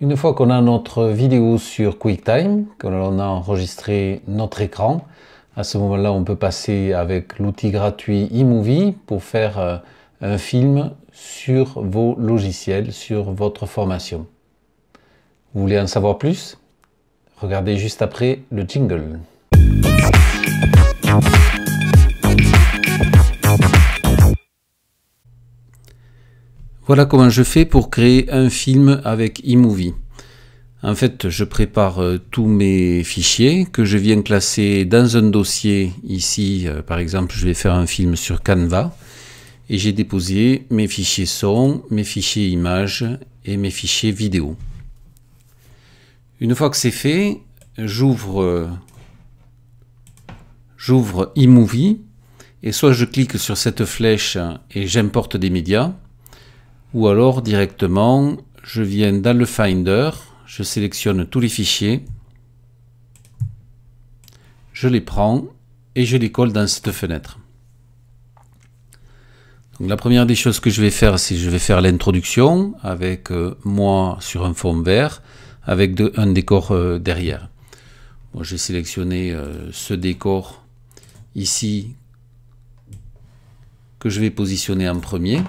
Une fois qu'on a notre vidéo sur QuickTime, l'on a enregistré notre écran, à ce moment-là, on peut passer avec l'outil gratuit eMovie pour faire euh, un film sur vos logiciels, sur votre formation. Vous voulez en savoir plus Regardez juste après le jingle. Voilà comment je fais pour créer un film avec eMovie. En fait, je prépare euh, tous mes fichiers que je viens classer dans un dossier. Ici, euh, par exemple, je vais faire un film sur Canva. Et j'ai déposé mes fichiers son, mes fichiers images et mes fichiers vidéo. Une fois que c'est fait, j'ouvre euh, j'ouvre eMovie et soit je clique sur cette flèche et j'importe des médias, ou alors directement je viens dans le Finder, je sélectionne tous les fichiers, je les prends et je les colle dans cette fenêtre. Donc la première des choses que je vais faire, c'est je vais faire l'introduction avec euh, moi sur un fond vert, avec un décor euh, derrière. Bon, J'ai sélectionné euh, ce décor ici que je vais positionner en premier.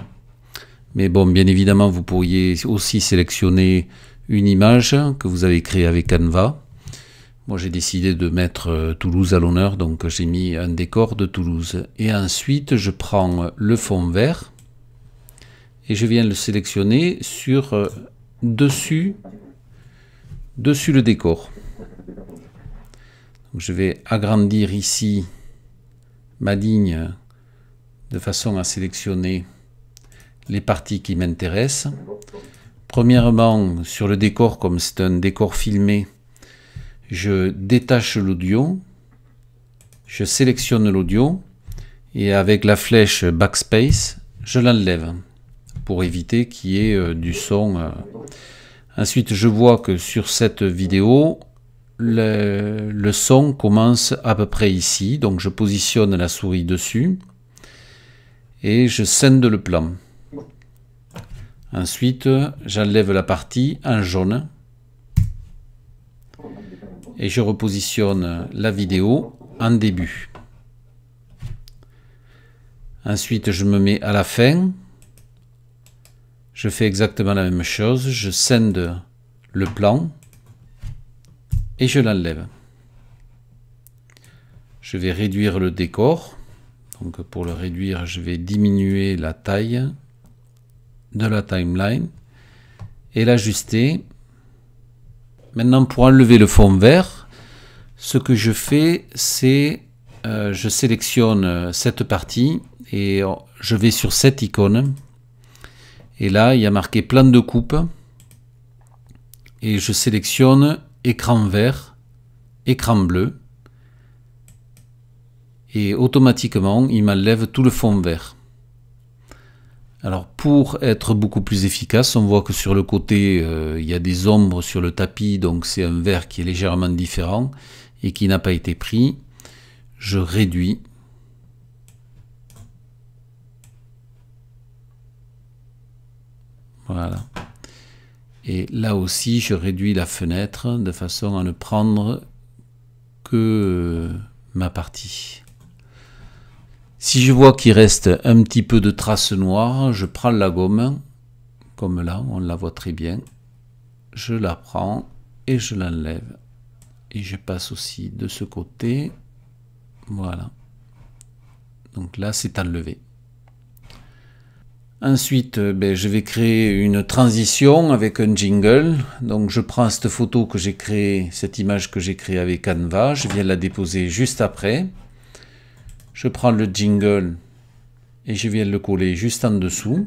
Mais bon, bien évidemment, vous pourriez aussi sélectionner une image que vous avez créée avec Canva. Moi, j'ai décidé de mettre euh, Toulouse à l'honneur, donc j'ai mis un décor de Toulouse. Et ensuite, je prends euh, le fond vert et je viens le sélectionner sur euh, dessus, dessus le décor. je vais agrandir ici ma ligne de façon à sélectionner les parties qui m'intéressent. Premièrement, sur le décor, comme c'est un décor filmé, je détache l'audio, je sélectionne l'audio, et avec la flèche Backspace, je l'enlève pour éviter qu'il y ait euh, du son. Euh. Ensuite, je vois que sur cette vidéo, le, son commence à peu près ici, donc je positionne la souris dessus et je scinde le plan. Ensuite, j'enlève la partie en jaune et je repositionne la vidéo en début. Ensuite, je me mets à la fin. Je fais exactement la même chose. Je scinde le plan et je l'enlève. Je vais réduire le décor. Donc pour le réduire, je vais diminuer la taille de la timeline et l'ajuster. Maintenant, pour enlever le fond vert, ce que je fais, c'est euh, je sélectionne euh, cette partie et euh, je vais sur cette icône. Et là, il y a marqué plan de coupe. Et je sélectionne écran vert, écran bleu. Et automatiquement, il m'enlève tout le fond vert. Alors pour être beaucoup plus efficace, on voit que sur le côté, euh, il y a des ombres sur le tapis, donc c'est un verre qui est légèrement différent et qui n'a pas été pris. Je réduis. Voilà. Et là aussi, je réduis la fenêtre de façon à ne prendre que euh, ma partie. Si je vois qu'il reste un petit peu de traces noires, je prends la gomme, comme là, on la voit très bien. Je la prends et je l'enlève. Et je passe aussi de ce côté. Voilà. Donc là, c'est enlevé. Ensuite, euh, ben, je vais créer une transition avec un jingle. Donc je prends cette photo que j'ai créée, cette image que j'ai créée avec Canva, je viens la déposer juste après. Je prends le jingle et je viens le coller juste en dessous.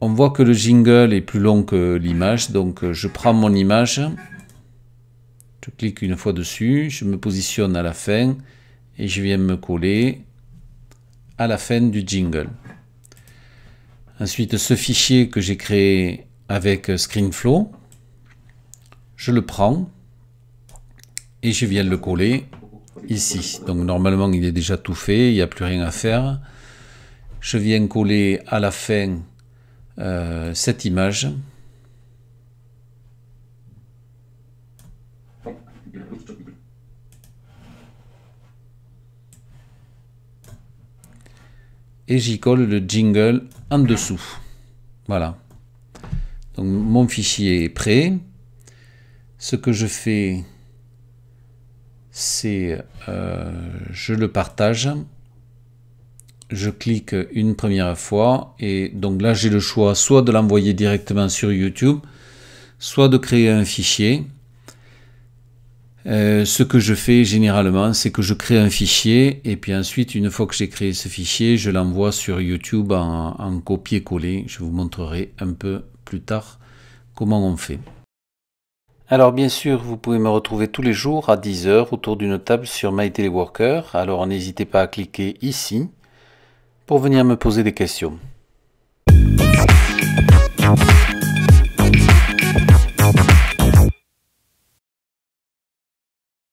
On voit que le jingle est plus long que l'image, donc euh, je prends mon image, je clique une fois dessus, je me positionne à la fin et je viens me coller à la fin du jingle. Ensuite, ce fichier que j'ai créé avec ScreenFlow, je le prends et je viens le coller ici. Donc normalement, il est déjà tout fait, il n'y a plus rien à faire. Je viens coller à la fin euh, cette image. Et j'y colle le jingle en dessous. Voilà. Donc mon fichier est prêt. Ce que je fais, c'est euh, je le partage, je clique une première fois et donc là j'ai le choix soit de l'envoyer directement sur YouTube, soit de créer un fichier. Euh, ce que je fais généralement, c'est que je crée un fichier et puis ensuite, une fois que j'ai créé ce fichier, je l'envoie sur YouTube en copier-coller. Je vous montrerai un peu plus tard comment on fait. Alors bien sûr, vous pouvez me retrouver tous les jours à 10h autour d'une table sur My Teleworker, alors n'hésitez pas à cliquer ici pour venir me poser des questions.